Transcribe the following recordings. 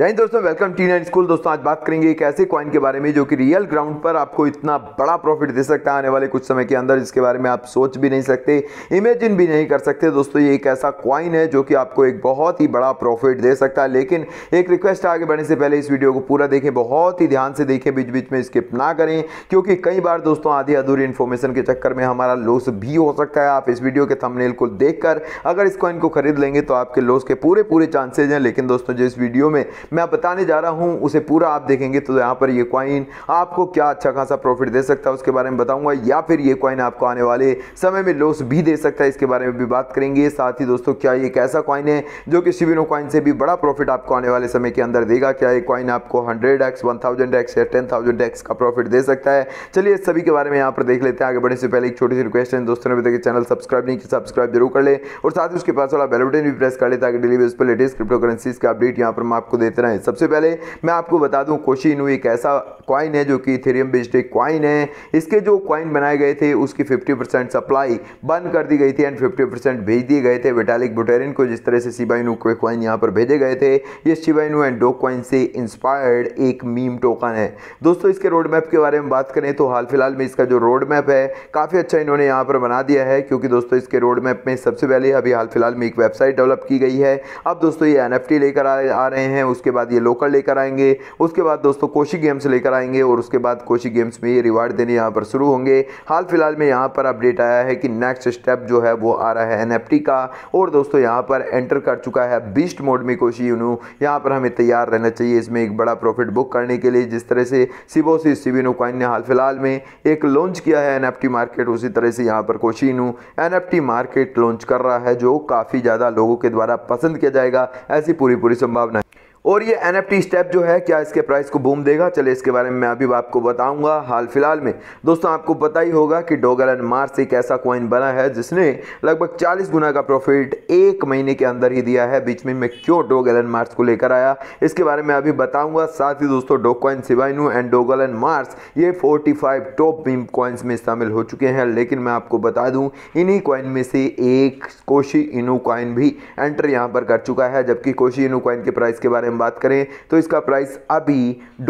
जय दोस्तों welcome T nine school दोस्तों आज बात करेंगे एक ऐसे कॉइन के बारे में जो कि रियल ग्राउंड पर आपको इतना बड़ा प्रॉफिट दे सकता है आने वाले कुछ समय के अंदर जिसके बारे में आप सोच भी नहीं सकते इमेजिन भी नहीं कर सकते दोस्तों ये एक ऐसा कॉइन है जो कि आपको एक बहुत ही बड़ा प्रॉफिट दे सकता है लेकिन एक रिक्वेस्ट आगे बढ़ने से पहले इस वीडियो को पूरा देखें बहुत ही ध्यान से देखें बीच बीच में स्किप ना करें क्योंकि कई बार दोस्तों आधी अधूरी इन्फॉर्मेशन के चक्कर में हमारा लॉस भी हो सकता है आप इस वीडियो के थमनेल को देख अगर इस कॉइन को खरीद लेंगे तो आपके लॉस के पूरे पूरे चांसेज हैं लेकिन दोस्तों जो इस वीडियो में मैं बताने जा रहा हूँ उसे पूरा आप देखेंगे तो यहाँ पर ये कॉइन आपको क्या अच्छा खासा प्रॉफिट दे सकता है उसके बारे में बताऊँगा या फिर ये कॉइन आपको आने वाले समय में लॉस भी दे सकता है इसके बारे में भी बात करेंगे साथ ही दोस्तों क्या ये एक ऐसा कॉइन है जो कि शिविनो कॉइन से भी बड़ा प्रॉफिट आपको आने वाले समय के अंदर देगा क्या ये कॉइन आपको hundred x one thousand x या टेन थाउजेंड एक्स का प्रॉफिट दे सकता है चलिए इस सभी के बारे में यहाँ पर देख लेते हैं आगे बढ़ने से पहले एक छोटी सी रिक्वेस्ट है दोस्तों ने बताया चैनल सब्सक्राइब नहीं किया सब्सक्राइब जरूर कर ले और साथ ही उसके पास वाला बेलबटन भी प्रेस कर ले ताकि डेली बेस पर लेटेस्ट क्रिप्टो करेंसीज का अपडेट यहाँ पर मैं आपको दे क्षेत्र हैं सबसे पहले मैं आपको बता दूं कोशी इनू एक ऐसा क्वाइन है जो कि थेरियम बेस्ड एक क्वाइन है इसके जो क्वाइन बनाए गए थे उसकी 50 परसेंट सप्लाई बंद कर दी गई थी एंड 50 परसेंट भेज दिए गए थे वेटालिक बुटेरिन को जिस तरह से शिबाइनू के क्वाइन यहाँ पर भेजे गए थे ये शिबाइनू एंड डो क्वाइन से इंस्पायर्ड एक मीम टोकन है दोस्तों इसके रोड मैप के बारे में बात करें तो हाल फिलहाल में इसका जो रोड मैप है काफ़ी अच्छा इन्होंने यहाँ पर बना दिया है क्योंकि दोस्तों इसके रोड मैप में सबसे पहले अभी हाल फिलहाल में एक वेबसाइट डेवलप की गई है अब दोस्तों ये एन लेकर आ रहे हैं उस उसके बाद ये लोकल लेकर आएंगे उसके बाद दोस्तों कोशी गेम्स लेकर आएंगे और उसके बाद कोशी गेम्स में ये रिवार्ड देने यहाँ पर शुरू होंगे हाल फिलहाल में यहाँ पर अपडेट आया है कि नेक्स्ट स्टेप जो है वो आ रहा है एन का और दोस्तों यहाँ पर एंटर कर चुका है बीस्ट मोड में कोशी यूनू यहाँ पर हमें तैयार रहना चाहिए इसमें एक बड़ा प्रॉफिट बुक करने के लिए जिस तरह से सिबोसी सिबिनो कॉइन ने हाल फिलहाल में एक लॉन्च किया है एन मार्केट उसी तरह से यहाँ पर कोशी यूनू एन मार्केट लॉन्च कर रहा है जो काफ़ी ज़्यादा लोगों के द्वारा पसंद किया जाएगा ऐसी पूरी पूरी संभावना है और ये एन स्टेप जो है क्या इसके प्राइस को बूम देगा चले इसके बारे में मैं अभी आपको बताऊंगा हाल फिलहाल में दोस्तों आपको पता ही होगा कि डोगल एंड मार्स एक ऐसा कॉइन बना है जिसने लगभग 40 गुना का प्रॉफिट एक महीने के अंदर ही दिया है बीच में मैं क्यों डोगल एंड मार्स को लेकर आया इसके बारे में अभी बताऊँगा साथ ही दोस्तों Dogecoin Shiba Inu and Dogelon Mars ये फोर्टी टॉप बीम कॉइन्स में शामिल हो चुके हैं लेकिन मैं आपको बता दूँ इन्हीं कॉइन में से एक कोशी इनू कॉइन भी एंटर यहाँ पर कर चुका है जबकि कोशी इनू कॉइन के प्राइस के बारे में बात करें तो इसका प्राइस अभी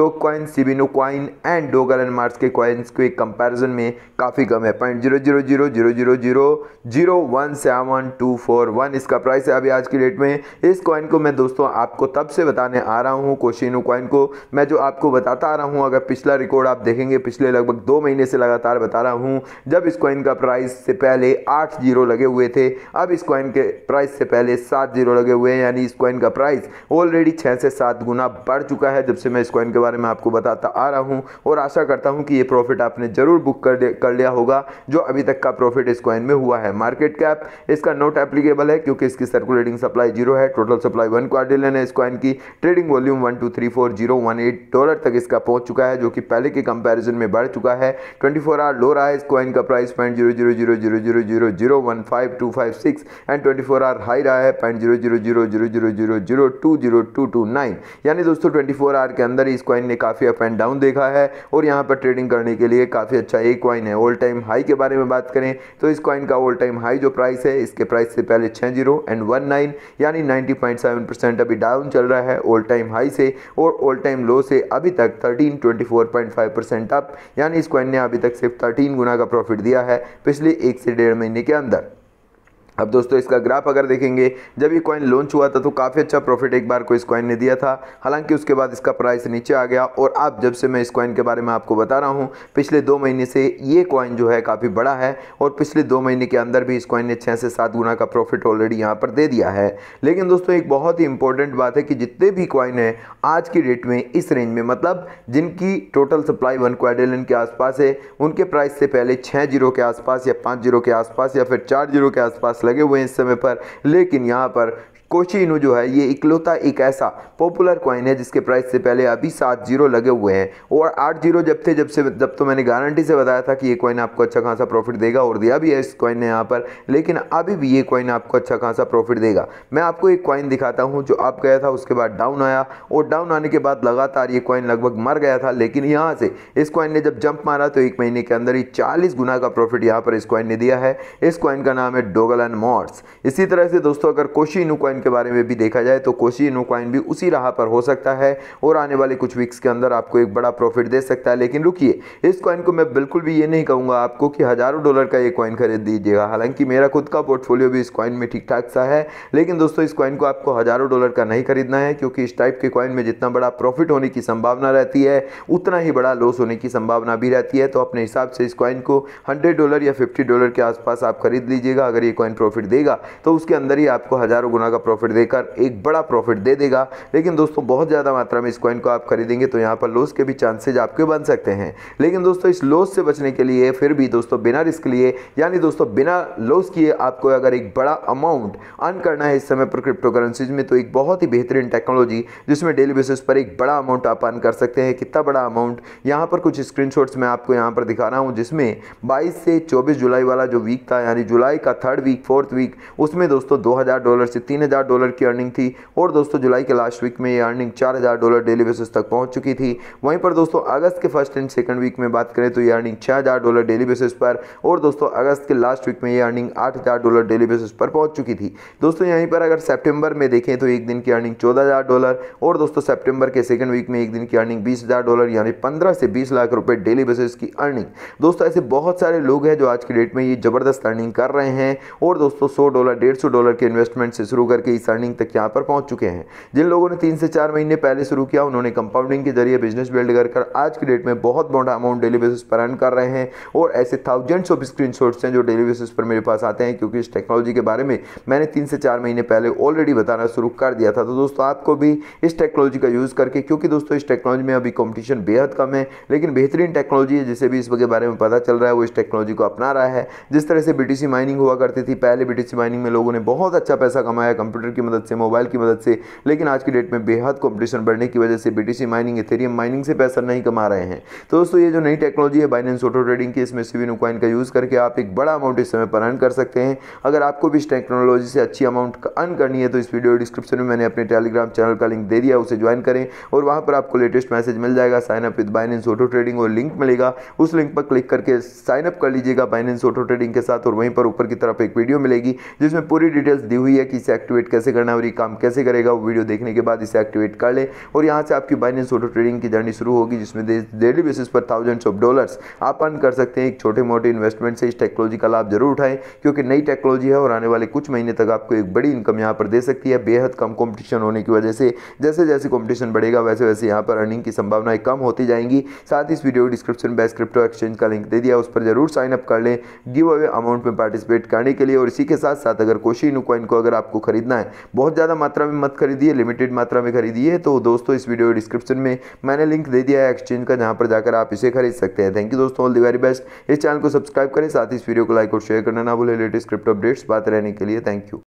Doge coin Shiba Inu coin and Dogelon Mars के कॉइन्स के कंपैरिजन में काफ़ी कम है point zero zero zero zero zero zero zero one seven two four one इसका प्राइस है अभी आज की डेट में इस कॉइन को मैं दोस्तों आपको तब से बताने आ रहा हूँ कोशिनो कॉइन को मैं जो आपको बताता आ रहा हूँ अगर पिछला रिकॉर्ड आप देखेंगे पिछले लगभग दो महीने से लगातार बता रहा हूँ जब इस कॉइन का प्राइस से पहले आठ जीरो लगे हुए थे अब इस कॉइन के प्राइस से पहले सात जीरो लगे हुए हैं यानी इस कॉइन का प्राइस ऑलरेडी छः छः से सात गुना बढ़ चुका है जब से मैं इस कॉइन के बारे में आपको बताता आ रहा हूँ और आशा करता हूँ कि ये प्रॉफिट आपने ज़रूर बुक कर कर लिया होगा जो अभी तक का प्रॉफिट इस कॉइन में हुआ है मार्केट कैप इसका नोट एप्लीकेबल है क्योंकि इसकी सर्कुलेटिंग सप्लाई जीरो है टोटल सप्लाई वन क्वार्टिलियन है इस कॉइन की trading volume one two three four zero one eight dollar तक इसका पहुँच चुका है जो कि पहले के कंपेरिजन में बढ़ चुका है ट्वेंटी फोर आवर लो रहा है इस कॉइन का price point zero zero zero zero zero zero zero one five two five six and twenty four hour high रहा है point zero zero zero zero zero zero zero two zero two two two nine यानी दोस्तों twenty four our के अंदर इस coin ने काफ़ी up and down देखा है और यहाँ पर ट्रेडिंग करने के लिए काफ़ी अच्छा एक क्वाइन है ओल्ड टाइम हाई के बारे में बात करें तो इस क्वाइन का ओल्ड टाइम हाई जो प्राइस है इसके प्राइस से पहले छः जीरो एंड वन नाइन यानी नाइन्टी पॉइंट सेवन परसेंट अभी डाउन चल रहा है ओल्ड टाइम हाई से और ओल्ड टाइम लो से अभी तक thirteen twenty four point five percent up यानी इस क्वाइन ने अभी तक सिर्फ थर्टीन गुना का प्रॉफिट दिया है पिछले एक से डेढ़ महीने के अंदर अब दोस्तों इसका ग्राफ अगर देखेंगे जब ये कॉइन लॉन्च हुआ था तो काफ़ी अच्छा प्रॉफिट एक बार को इस कॉइन ने दिया था हालांकि उसके बाद इसका प्राइस नीचे आ गया और अब जब से मैं इस कॉइन के बारे में आपको बता रहा हूँ पिछले दो महीने से ये कॉइन जो है काफ़ी बड़ा है और पिछले दो महीने के अंदर भी इस कॉइन ने छः से सात गुना का प्रॉफिट ऑलरेडी यहाँ पर दे दिया है लेकिन दोस्तों एक बहुत ही इंपॉर्टेंट बात है कि जितने भी कॉइन हैं आज की डेट में इस रेंज में मतलब जिनकी टोटल सप्लाई वन क्वाडिलन के आसपास है उनके प्राइस से पहले छः जीरो के आसपास या पाँच जीरो के आसपास या फिर चार जीरो के आसपास लगे हुए हैं इस समय पर लेकिन यहाँ पर कोशी इनू जो है ये इकलौता एक ऐसा पॉपुलर कॉइन है जिसके प्राइस से पहले अभी सात जीरो लगे हुए हैं और आठ जीरो जब थे जब से जब तो मैंने गारंटी से बताया था कि ये कॉइन आपको अच्छा खासा प्रॉफिट देगा और दिया भी है इस कॉइन ने यहाँ पर लेकिन अभी भी ये कॉइन आपको अच्छा खासा प्रॉफिट देगा मैं आपको एक कॉइन दिखाता हूँ जो आप गया था उसके बाद डाउन आया और डाउन आने के बाद लगातार ये कॉइन लगभग मर गया था लेकिन यहाँ से इस कॉइन ने जब जंप मारा तो एक महीने के अंदर ही चालीस गुना का प्रॉफिट यहाँ पर इस कॉइन ने दिया है इस कॉइन का नाम है एंड मॉर्स इसी तरह से दोस्तों अगर कोशी इन कॉइन के बारे में भी देखा जाए तो कोशी इनोकॉइन भी उसी राह पर हो सकता है और आने वाले कुछ वीक्स के अंदर आपको एक बड़ा प्रॉफिट दे सकता है लेकिन रुकिए इस कॉइन को मैं बिल्कुल भी ये नहीं कहूँगा आपको कि हज़ारों डॉलर का ये कॉइन खरीद दीजिएगा हालांकि मेरा खुद का पोर्टफोलियो भी इस कॉइन में ठीक ठाक सा है लेकिन दोस्तों इस कॉइन को आपको हज़ारों डॉलर का नहीं खरीदना है क्योंकि इस टाइप के कॉइन में जितना बड़ा प्रॉफिट होने की संभावना रहती है उतना ही बड़ा लॉस होने की संभावना भी रहती है तो अपने हिसाब से इस कॉइन को हंड्रेड डॉलर या फिफ्टी डॉलर के आसपास आप खरीद लीजिएगा अगर ये कॉइन प्रॉफिट देगा तो उसके अंदर ही आपको हज़ारों गुना का प्रॉफिट देकर एक बड़ा प्रॉफिट दे देगा लेकिन दोस्तों बहुत ज़्यादा मात्रा में इस कॉइन को आप खरीदेंगे तो यहाँ पर लॉस के भी चांसेज आपके बन सकते हैं लेकिन दोस्तों इस लॉस से बचने के लिए फिर भी दोस्तों बिना रिस्क लिए यानी दोस्तों बिना लॉस किए आपको अगर एक बड़ा अमाउंट अर्न करना है इस समय पर क्रिप्टो करेंसीज में तो एक बहुत ही बेहतरीन टेक्नोलॉजी जिसमें डेली बेसिस पर एक बड़ा अमाउंट आप अर्न कर सकते हैं कितना बड़ा अमाउंट यहाँ पर कुछ स्क्रीनशॉट्स मैं आपको यहाँ पर दिखा रहा हूँ जिसमें बाईस से चौबीस जुलाई वाला जो वीक था यानी जुलाई का थर्ड वीक फोर्थ वीक उसमें दोस्तों हजार डॉलर से तीन हज़ार डॉलर की अर्निंग थी और दोस्तों जुलाई के लास्ट वीक में ये अर्निंग चार हज़ार डॉलर डेली बेसिस तक पहुंच चुकी थी वहीं पर दोस्तों अगस्त के फर्स्ट एंड सेकंड वीक में बात करें तो ये अर्निंग छः हज़ार डॉलर डेली बेसिस पर और दोस्तों अगस्त के लास्ट वीक में ये अर्निंग आठ हज़ार डॉलर डेली बेसिस पर पहुँच चुकी थी दोस्तों यहीं पर अगर सेप्टेम्बर में देखें तो एक दिन की अर्निंग चौदह डॉलर और दोस्तों सेप्टेम्बर के सेकंड वीक में एक दिन की अर्निंग बीस डॉलर यानी पंद्रह से बीस लाख रुपये डेली बेसिस की अर्निंग दोस्तों ऐसे बहुत सारे लोग हैं जो आज के डेट में ये ज़बरदस्त अर्निंग कर रहे हैं और दोस्तों सौ डॉलर डेढ़ डॉलर के इन्वेस्टमेंट से शुरू करके के इस अर्निंग तक यहाँ पर पहुँच चुके हैं जिन लोगों ने तीन से चार महीने पहले शुरू किया उन्होंने कंपाउंडिंग के जरिए बिजनेस बिल्ड कर आज की डेट में बहुत बड़ा अमाउंट डेली बेसिस पर अर्न कर रहे हैं और ऐसे थाउजेंड्स ऑफ स्क्रीन हैं जो डेली बेसिस पर मेरे पास आते हैं क्योंकि इस टेक्नोलॉजी के बारे में मैंने तीन से चार महीने पहले ऑलरेडी बताना शुरू कर दिया था तो दोस्तों आपको भी इस टेक्नोलॉजी का यूज़ करके क्योंकि दोस्तों इस टेक्नोलॉजी में अभी कॉम्पिटिशन बेहद कम है लेकिन बेहतरीन टेक्नोलॉजी है जिसे भी इस के बारे में पता चल रहा है वो इस टेक्नोलॉजी को अपना रहा है जिस तरह से बीटीसी माइनिंग हुआ करती थी पहले बीटीसी माइनिंग में लोगों ने बहुत अच्छा पैसा कमाया कंप्यूटर कंप्यूटर की मदद से मोबाइल की मदद से लेकिन आज की डेट में बेहद कॉम्पिटिशन बढ़ने की वजह से बीटीसी माइनिंग एथेरियम माइनिंग से पैसा नहीं कमा रहे हैं तो दोस्तों ये जो नई टेक्नोलॉजी है बाइनेंस ऑटो ट्रेडिंग की इसमें सिविन कॉइन का यूज़ करके आप एक बड़ा अमाउंट इस समय पर अर्न कर सकते हैं अगर आपको भी इस टेक्नोलॉजी से अच्छी अमाउंट अर्न करनी है तो इस वीडियो डिस्क्रिप्शन में मैंने अपने टेलीग्राम चैनल का लिंक दे दिया उसे ज्वाइन करें और वहाँ पर आपको लेटेस्ट मैसेज मिल जाएगा sign up with Binance auto trading और लिंक मिलेगा उस लिंक पर क्लिक करके साइन अप कर लीजिएगा बाइनेंस ऑटो ट्रेडिंग के साथ और वहीं पर ऊपर की तरफ एक वीडियो मिलेगी जिसमें पूरी डिटेल्स दी हुई है कि इसे एक्टिवेट एक्टिवेट कैसे करना है और ये काम कैसे करेगा वो वीडियो देखने के बाद इसे एक्टिवेट कर ले और यहाँ से आपकी बाइनेंस ऑटो ट्रेडिंग की जर्नी शुरू होगी जिसमें डेली बेसिस पर थाउजेंड्स ऑफ डॉलर्स आप अर्न कर सकते हैं एक छोटे मोटे इन्वेस्टमेंट से इस टेक्नोलॉजी का लाभ जरूर उठाएं क्योंकि नई टेक्नोलॉजी है और आने वाले कुछ महीने तक आपको एक बड़ी इनकम यहाँ पर दे सकती है बेहद कम कॉम्पिटिशन होने की वजह से जैसे जैसे कॉम्पिटिशन बढ़ेगा वैसे वैसे यहाँ पर अर्निंग की संभावनाएं कम होती जाएंगी साथ ही इस video description best crypto exchange का लिंक दे दिया उस पर जरूर साइन अप कर लें गिव अवे अमाउंट में पार्टिसिपेट करने के लिए और इसी के साथ साथ अगर कोशी इनू को अगर आपको खरीदना खरीदना है बहुत ज़्यादा मात्रा में मत खरीदिए लिमिटेड मात्रा में खरीदिए तो दोस्तों इस वीडियो डिस्क्रिप्शन में मैंने लिंक दे दिया है एक्सचेंज का जहाँ पर जाकर आप इसे खरीद सकते हैं थैंक यू दोस्तों ऑल दी वेरी बेस्ट इस चैनल को सब्सक्राइब करें साथ ही इस वीडियो को लाइक और शेयर करना ना भूलें लेटेस्ट क्रिप्ट अपडेट्स बात रहने के लिए थैंक यू